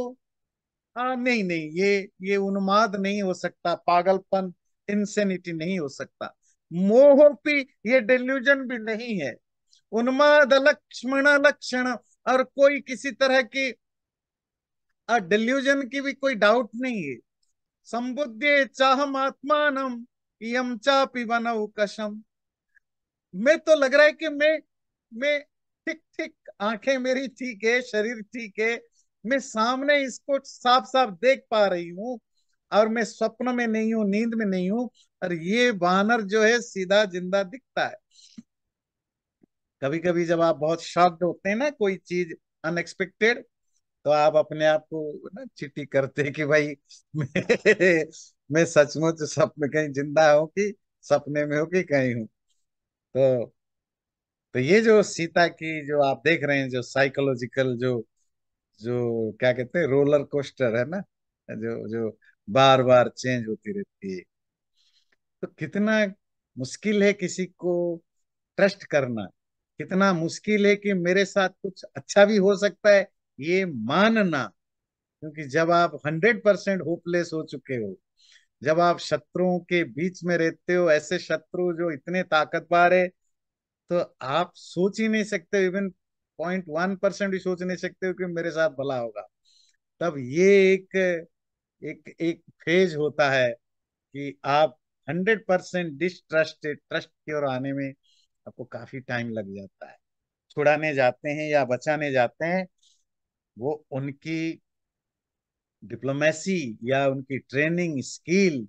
आ, नहीं नहीं ये ये उन्माद नहीं हो सकता पागलपन इंसेनिटी नहीं हो सकता मोह भी ये डिल्यूजन भी नहीं है उन्माद लक्ष्मण लक्षण और कोई किसी तरह की डिल्यूजन की भी कोई डाउट नहीं है संबुद्धे चाहम आत्मान यम चा पिबनव कशम मैं तो लग रहा है कि मैं मैं ठीक ठीक आंखें मेरी ठीक है शरीर ठीक है मैं सामने इसको साफ साफ देख पा रही हूँ और मैं स्वप्न में नहीं हूँ नींद में नहीं हूँ और ये वानर जो है सीधा जिंदा दिखता है कभी कभी जब आप बहुत शॉक्ड होते हैं ना कोई चीज अनएक्सपेक्टेड तो आप अपने आप को ना चिट्ठी करते कि भाई [LAUGHS] मैं, मैं सचमुच सपने कहीं जिंदा हूं कि सपने में हो कि कहीं हूं तो तो ये जो सीता की जो आप देख रहे हैं जो साइकोलॉजिकल जो जो क्या कहते हैं रोलर कोस्टर है ना जो जो बार बार चेंज होती रहती है तो कितना मुश्किल है किसी को ट्रस्ट करना कितना मुश्किल है कि मेरे साथ कुछ अच्छा भी हो सकता है ये मानना क्योंकि जब आप हंड्रेड परसेंट होपलेस हो चुके हो जब आप शत्रुओं के बीच में रहते हो ऐसे शत्रु जो इतने ताकतवर है तो आप सोच ही नहीं सकते इवन पॉइंट वन परसेंट भी सोच नहीं सकते हो कि मेरे साथ भला होगा तब ये एक एक एक फेज होता है कि आप हंड्रेड परसेंट डिस्ट्रस्ट ट्रस्ट की ओर आने में आपको काफी टाइम लग जाता है छुड़ाने जाते हैं या बचाने जाते हैं वो उनकी डिप्लोमेसी या उनकी ट्रेनिंग स्किल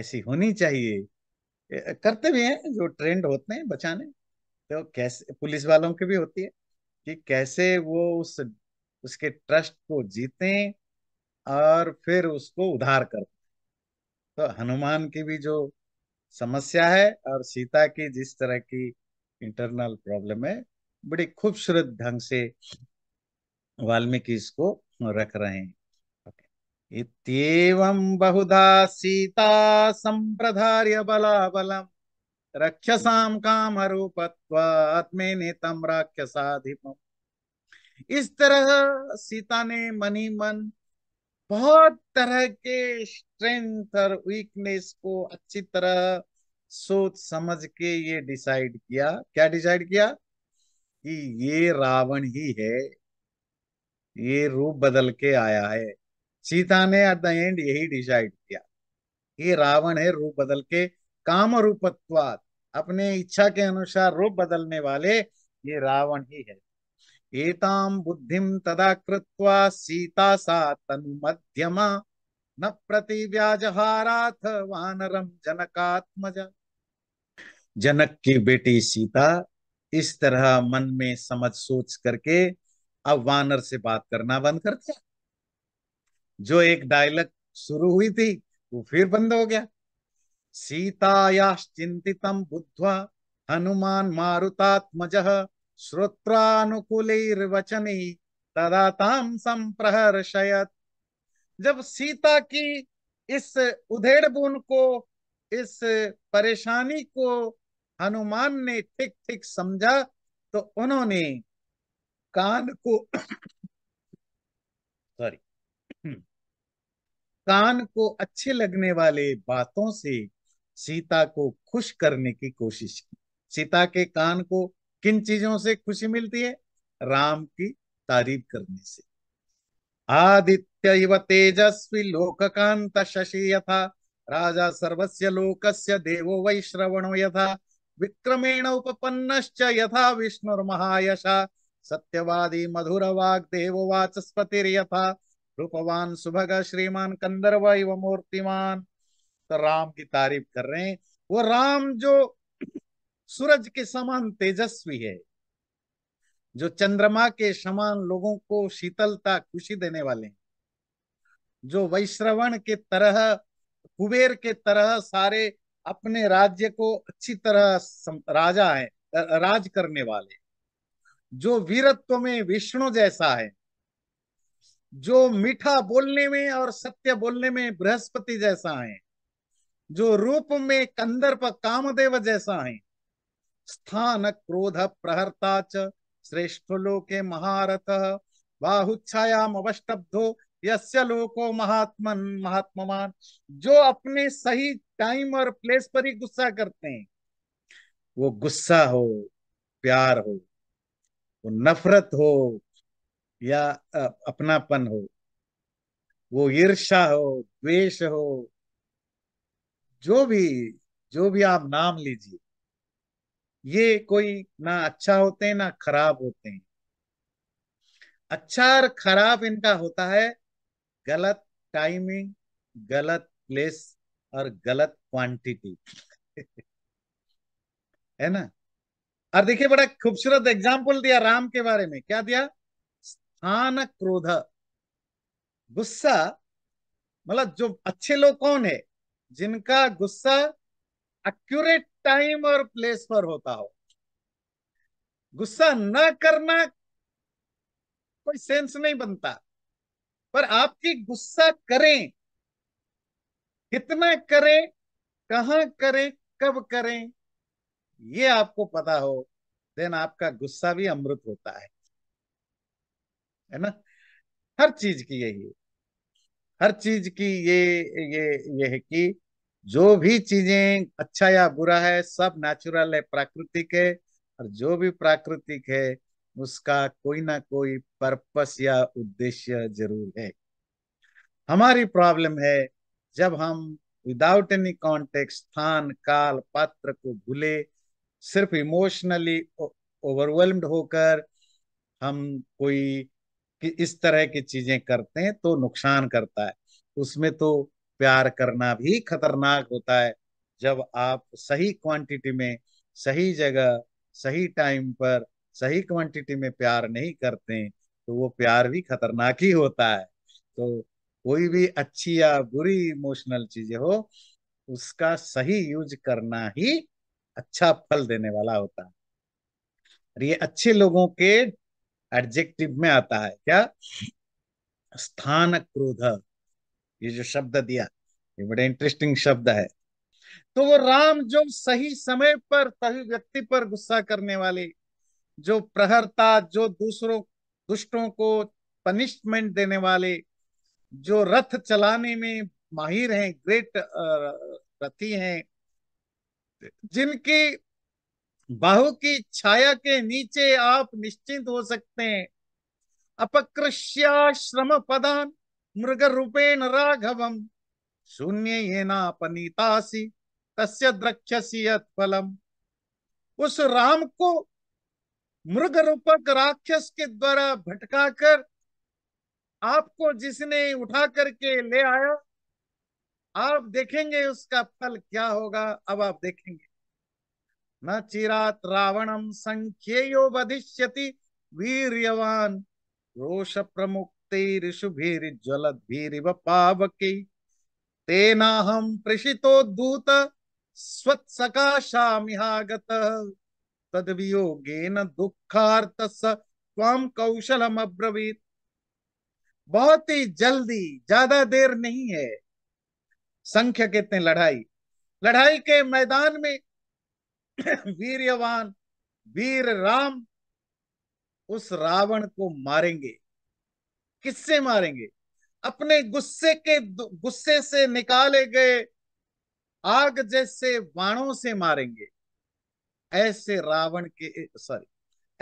ऐसी होनी चाहिए करते भी हैं जो ट्रेंड होते हैं बचाने तो कैसे पुलिस वालों की भी होती है कि कैसे वो उस उसके ट्रस्ट को जीतें और फिर उसको उधार कर तो हनुमान की भी जो समस्या है और सीता की जिस तरह की इंटरनल प्रॉब्लम है बड़ी खूबसूरत ढंग से वाल्मीकि इसको रख रहे हैं इतम बहुधा सीता संप्रधार्य बलाबलम रक्षसाम कामरूपत्वात्मे ने तम राक्षसाधिपम इस तरह सीता ने मनी मन बहुत तरह के स्ट्रेंथ और वीकनेस को अच्छी तरह सोच समझ के ये डिसाइड किया क्या डिसाइड किया कि ये रावण ही है ये रूप बदल के आया है सीता ने एट द एंड यही डिसाइड किया ये रावण है रूप बदल के काम रूपत्वाद अपने इच्छा के अनुसार रूप बदलने वाले ये रावण ही है एताम बुद्धिम तदा कृत्वा सीता सा तनु मध्यमा न प्रतिव्याजहाराथ वानरम जनकात्मजा जनक की बेटी सीता इस तरह मन में समझ सोच करके अब वानर से बात करना बंद कर दिया जो एक डायलॉग शुरू हुई थी वो फिर बंद हो गया सीताया बुद्ध्वा हनुमान मारुतात्मज श्रोत्रानुकूलैर्वचने तदा ताम संप्रहर्षयत जब सीता की इस उधेड़ बुन को इस परेशानी को हनुमान ने ठीक ठीक समझा तो उन्होंने कान को सॉरी [COUGHS] [COUGHS] कान को अच्छे लगने वाले बातों से सीता को खुश करने की कोशिश की सीता के कान को किन चीजों से खुशी मिलती है राम की तारीफ करने से आदित्य इव तेजस्वी लोककांत शशि यथा राजा सर्वस्य लोकस्य देवो वै यथा विक्रमेण उपपन्नश्च यथा महायशा सत्यवादी मधुर वाग्देवो वाचस्पतिर्यथा रूपवान सुभग श्रीमान कंदर्व इव मूर्तिमान तो राम की तारीफ कर रहे हैं वो राम जो सूरज के समान तेजस्वी है जो चंद्रमा के समान लोगों को शीतलता खुशी देने वाले हैं जो वैश्रवण के तरह कुबेर के तरह सारे अपने राज्य को अच्छी तरह राजा है राज करने वाले जो वीरत्व में विष्णु जैसा है जो मीठा बोलने में और सत्य बोलने में बृहस्पति जैसा है जो रूप में कंदर्प कामदेव जैसा है स्थान क्रोध प्रहरता च श्रेष्ठ लोके महारथ बाहुच्छायाम अवस्टब्धो यस्य लोको महात्मन महात्मान जो अपने सही टाइम और प्लेस पर ही गुस्सा करते हैं वो गुस्सा हो प्यार हो वो नफरत हो या अपनापन हो वो ईर्षा हो द्वेष हो जो भी जो भी आप नाम लीजिए ये कोई ना अच्छा होते हैं ना खराब होते हैं अच्छा और खराब इनका होता है गलत टाइमिंग गलत प्लेस और गलत क्वांटिटी [LAUGHS] है ना और देखिए बड़ा खूबसूरत एग्जाम्पल दिया राम के बारे में क्या दिया स्थान क्रोध गुस्सा मतलब जो अच्छे लोग कौन है जिनका गुस्सा एक्यूरेट टाइम और प्लेस पर होता हो गुस्सा ना करना कोई सेंस नहीं बनता पर आपकी गुस्सा करें कितना करें कहा करें कब करें ये आपको पता हो देन आपका गुस्सा भी अमृत होता है है ना हर चीज की यही है हर चीज की ये ये ये है कि जो भी चीजें अच्छा या बुरा है सब नेचुरल है प्राकृतिक है और जो भी प्राकृतिक है उसका कोई ना कोई पर्पस या उद्देश्य जरूर है हमारी प्रॉब्लम है जब हम विदाउट एनी कॉन्टेक्ट स्थान काल पात्र को भूले सिर्फ इमोशनली ओवरवेलम्ड होकर हम कोई कि इस तरह की चीजें करते हैं तो नुकसान करता है उसमें तो प्यार करना भी खतरनाक होता है जब आप सही क्वांटिटी में सही जगह सही टाइम पर सही क्वांटिटी में प्यार नहीं करते तो वो प्यार भी खतरनाक ही होता है तो कोई भी अच्छी या बुरी इमोशनल चीजें हो उसका सही यूज करना ही अच्छा फल देने वाला होता है और ये अच्छे लोगों के एडजेक्टिव में आता है क्या स्थान क्रोध ये जो शब्द दिया ये बड़े इंटरेस्टिंग शब्द है तो वो राम जो सही समय पर सही व्यक्ति पर गुस्सा करने वाले जो प्रहरता जो दूसरों दुष्टों को पनिशमेंट देने वाले जो रथ चलाने में माहिर हैं ग्रेट रथी हैं जिनकी बाहु की छाया के नीचे आप निश्चिंत हो सकते हैं अपकृष्याश्रम पदान मृगरूपेण राघवम् शून्येनापनीतासी तस्य द्रक्षसी यत्फलम उस राम को मृग रूपक राक्षस के द्वारा भटकाकर आपको जिसने उठा करके ले आया आप देखेंगे उसका फल क्या होगा अब आप देखेंगे न चिरात रावणम संख्यो वधिष्यति वीरवान रोष प्रमुख तैर्शुभिर्ज्वलद्भिरिव पावकै तेनाहं प्रेषितोद्धूत स्वत्सकाशामिहागतः तद्वियोगेन दुःखार्तः दुखार्त त्वां कौशलम अब्रवीत बहुत ही जल्दी ज्यादा देर नहीं है संख्या कितने लड़ाई लड़ाई के मैदान में [CLEARS THROAT] वीरवान वीर राम उस रावण को मारेंगे किससे मारेंगे अपने गुस्से के गुस्से से निकाले गए आग जैसे बाणों से मारेंगे ऐसे रावण के सॉरी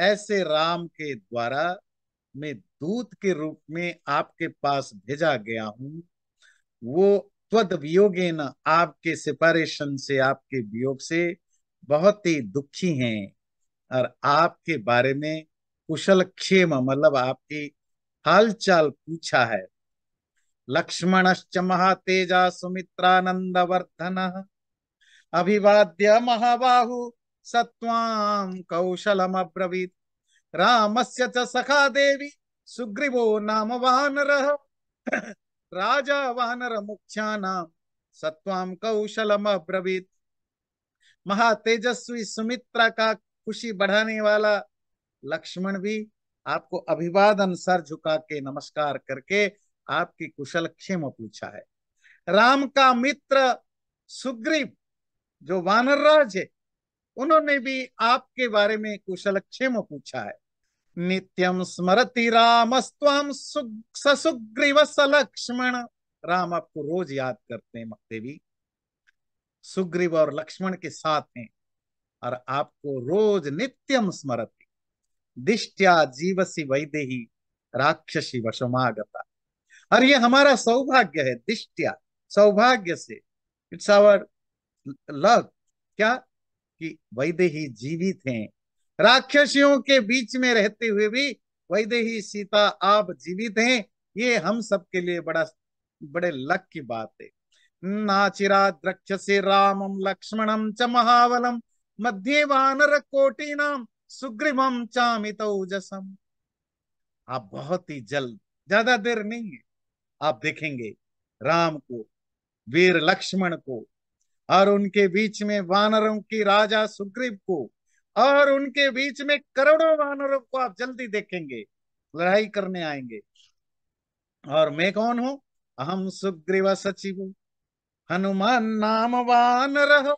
ऐसे राम के द्वारा मैं दूत के रूप में आपके पास भेजा गया हूं वो त्वद वियोगे न आपके सिपारेशन से आपके वियोग से बहुत ही दुखी हैं और आपके बारे में कुशल क्षेम मतलब आपकी हालचाल पूछा है लक्ष्मण महातेजा सुमित्रानंद वर्धन अभिवाद्य महाबाहु सत्वाम कौशलम अब्रवीत रामस्य च सखा देवी सुग्रीवो नाम वानर राजा वानर नाम सत्वाम कौशलम अब्रवीत महातेजस्वी सुमित्रा का खुशी बढ़ाने वाला लक्ष्मण भी आपको अभिवादन सर झुका के नमस्कार करके आपकी कुशल क्षेम पूछा है राम का मित्र सुग्रीव जो राज है उन्होंने भी आपके बारे में कुशल क्षेम पूछा है नित्यम स्मरति सुग्रीव स लक्ष्मण राम आपको रोज याद करते हैं देवी सुग्रीव और लक्ष्मण के साथ हैं और आपको रोज नित्यम स्मरति दिष्ट्या जीवसी वैदेही राक्षसी वशमागता और ये हमारा सौभाग्य है दिष्ट्या सौभाग्य से इट्स आवर लक क्या कि वैदेही जीवित हैं राक्षसियों के बीच में रहते हुए भी वैदेही सीता आप जीवित हैं ये हम सबके लिए बड़ा बड़े लक की बात है नाचिरा द्रक्ष से रामम लक्ष्मणम च महावलम मध्य वानर नाम सुग्रीवम चामितौजसम आप बहुत ही जल्द ज्यादा देर नहीं है आप देखेंगे राम को वीर लक्ष्मण को और उनके बीच में वानरों की राजा सुग्रीव को और उनके बीच में करोड़ों वानरों को आप जल्दी देखेंगे लड़ाई करने आएंगे और मैं कौन हूं अहम सुग्रीव सचिव हनुमान नाम वानर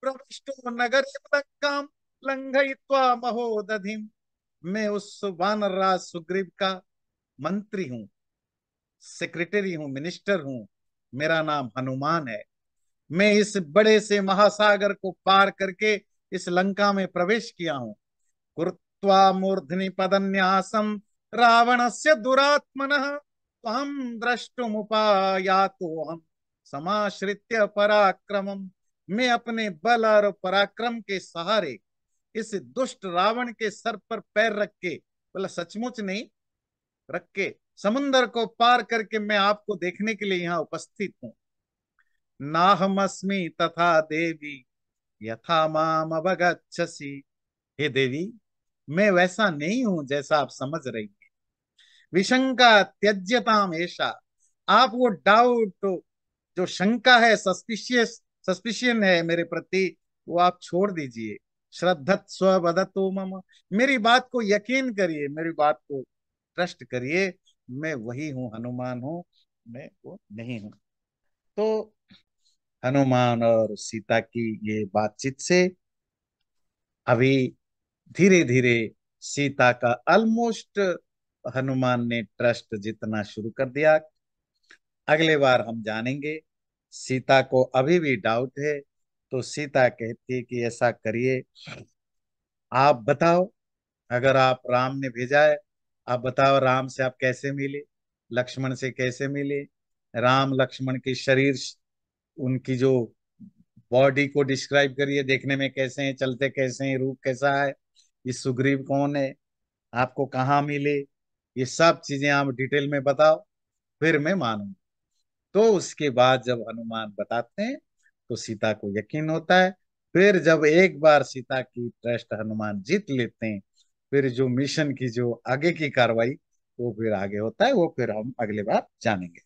प्रविष्टो नगर काम लंघयित्वा महोदधिम मैं उस वानर राज सुग्रीव का मंत्री हूं सेक्रेटरी हूं मिनिस्टर हूं मेरा नाम हनुमान है मैं इस बड़े से महासागर को पार करके इस लंका में प्रवेश किया हूं कृत्वा मूर्धनि पदन्यासम रावण से दुरात्मन त्वम द्रष्टुम उपाया हम समाश्रित्य पराक्रमम मैं अपने बल और पराक्रम के सहारे इस दुष्ट रावण के सर पर पैर रख के बोला सचमुच नहीं रख के समुन्दर को पार करके मैं आपको देखने के लिए यहाँ उपस्थित हूं नाहमस्मी तथा देवी यथा माम अवगछसी हे देवी मैं वैसा नहीं हूं जैसा आप समझ रही हैं विशंका त्यज्यता ऐसा आप वो डाउट जो शंका है सस्पिशियस सस्पिशियन है मेरे प्रति वो आप छोड़ दीजिए श्रद्धत्व वदतु मम मेरी बात को यकीन करिए मेरी बात को ट्रस्ट करिए मैं वही हूँ हनुमान हूँ मैं वो नहीं हूँ तो हनुमान और सीता की ये बातचीत से अभी धीरे धीरे सीता का ऑलमोस्ट हनुमान ने ट्रस्ट जितना शुरू कर दिया अगले बार हम जानेंगे सीता को अभी भी डाउट है तो सीता कहती कि ऐसा करिए आप बताओ अगर आप राम ने भेजा है आप बताओ राम से आप कैसे मिले लक्ष्मण से कैसे मिले राम लक्ष्मण के शरीर उनकी जो बॉडी को डिस्क्राइब करिए देखने में कैसे हैं चलते कैसे हैं रूप कैसा है ये सुग्रीव कौन है आपको कहाँ मिले ये सब चीजें आप डिटेल में बताओ फिर मैं मानूंगा तो उसके बाद जब हनुमान बताते हैं तो सीता को यकीन होता है फिर जब एक बार सीता की ट्रस्ट हनुमान जीत लेते हैं फिर जो मिशन की जो आगे की कार्रवाई वो फिर आगे होता है वो फिर हम अगले बार जानेंगे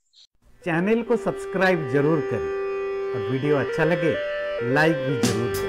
चैनल को सब्सक्राइब जरूर करें और वीडियो अच्छा लगे लाइक भी जरूर करें